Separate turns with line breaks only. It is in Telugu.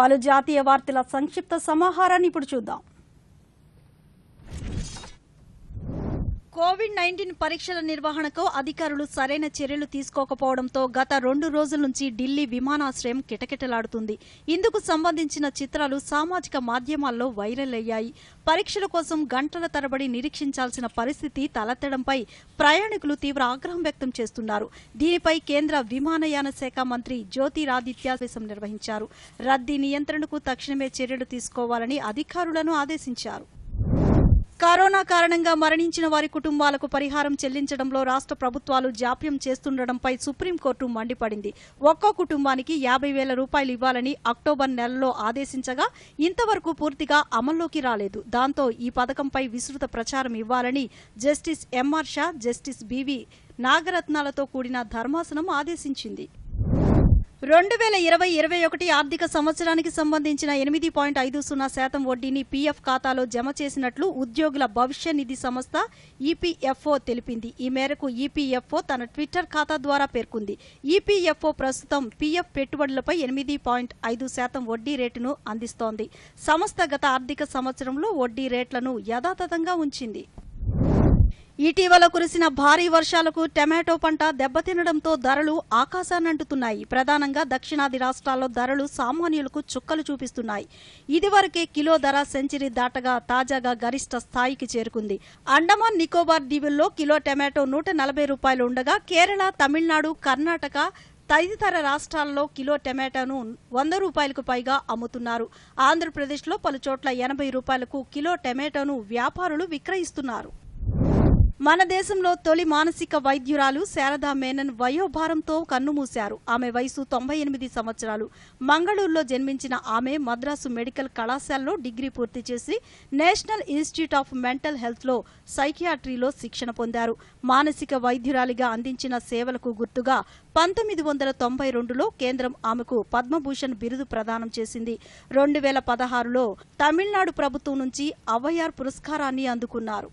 పలు జాతీయ వార్తల సంక్షిప్త సమాహారాన్ని ఇప్పుడు చూద్దాం కోవిడ్ నైన్టీన్ పరీక్షల నిర్వహణకు అధికారులు సరైన చర్యలు తీసుకోకపోవడంతో గత రెండు రోజుల నుంచి ఢిల్లీ విమానాశ్రయం కిటకిటలాడుతుంది ఇందుకు సంబంధించిన చిత్రాలు సామాజిక మాధ్యమాల్లో వైరల్ అయ్యాయి పరీక్షల కోసం గంటల తరబడి నిరీక్షించాల్సిన పరిస్థితి తలెత్తడంపై ప్రయాణికులు తీవ్ర ఆగ్రహం వ్యక్తం చేస్తున్నారు దీనిపై కేంద్ర విమానయాన శాఖ మంత్రి రాదిత్యాసం నిర్వహించారు రద్దీ నియంత్రణకు తక్షణమే చర్యలు తీసుకోవాలని అధికారులను ఆదేశించారు కరోనా కారణంగా మరణించిన వారి కుటుంబాలకు పరిహారం చెల్లించడంలో రాష్ట్ర ప్రభుత్వాలు జాప్యం చేస్తుండటంపై సుప్రీంకోర్టు మండిపడింది ఒక్కో కుటుంబానికి యాభై వేల రూపాయలు ఇవ్వాలని అక్టోబర్ నెలలో ఆదేశించగా ఇంతవరకు పూర్తిగా అమల్లోకి రాలేదు దాంతో ఈ పథకంపై విస్తృత ప్రచారం ఇవ్వాలని justice MR Shah justice BV నాగరత్నాలతో కూడిన ధర్మాసనం ఆదేశించింది రెండు వేల ఇరవై ఇరవై ఒకటి ఆర్థిక సంవత్సరానికి సంబంధించిన ఎనిమిది పాయింట్ ఐదు సున్నా శాతం వడ్డీని పీఎఫ్ ఖాతాలో జమ చేసినట్లు ఉద్యోగుల భవిష్య నిధి సంస్థ ఈపీఎఫ్ఓ తెలిపింది ఈ మేరకు ఈపీఎఫ్ఓ తన ట్విట్టర్ ఖాతా ద్వారా పేర్కొంది ఈపీఎఫ్ఓ ప్రస్తుతం పీఎఫ్ పెట్టుబడులపై ఎనిమిది పాయింట్ ఐదు శాతం వడ్డీ రేటును అందిస్తోంది సంస్థ గత ఆర్థిక సంవత్సరంలో వడ్డీ రేట్లను యథాతథంగా ఉంచింది ఇటీవల కురిసిన భారీ వర్షాలకు టమాటో పంట దెబ్బతినడంతో ధరలు ఆకాశానంటుతున్నాయి ప్రధానంగా దక్షిణాది రాష్ట్రాల్లో ధరలు సామాన్యులకు చుక్కలు చూపిస్తున్నాయి ఇదివరకే కిలో ధర సెంచరీ దాటగా తాజాగా గరిష్ట స్థాయికి చేరుకుంది అండమాన్ నికోబార్ దీవుల్లో కిలో టమాటో నూట నలభై రూపాయలు ఉండగా కేరళ తమిళనాడు కర్ణాటక తదితర రాష్ట్రాల్లో కిలో టమాటాను వంద రూపాయలకు పైగా అమ్ముతున్నారు ఆంధ్రప్రదేశ్లో పలుచోట్ల ఎనభై రూపాయలకు కిలో టమాటాను వ్యాపారులు విక్రయిస్తున్నారు మన దేశంలో తొలి మానసిక వైద్యురాలు శారదా మేనన్ వయోభారంతో కన్నుమూశారు ఆమె వయసు తొంభై ఎనిమిది సంవత్సరాలు మంగళూరులో జన్మించిన ఆమె మద్రాసు మెడికల్ కళాశాలలో డిగ్రీ పూర్తి చేసి నేషనల్ ఇన్స్టిట్యూట్ ఆఫ్ మెంటల్ హెల్త్లో సైకియాట్రీలో శిక్షణ పొందారు మానసిక వైద్యురాలిగా అందించిన సేవలకు గుర్తుగా పంతొమ్మిది వందల తొంభై రెండులో కేంద్రం ఆమెకు పద్మభూషణ్ బిరుదు ప్రదానం చేసింది రెండు వేల పదహారులో తమిళనాడు ప్రభుత్వం నుంచి అవయార్ పురస్కారాన్ని అందుకున్నారు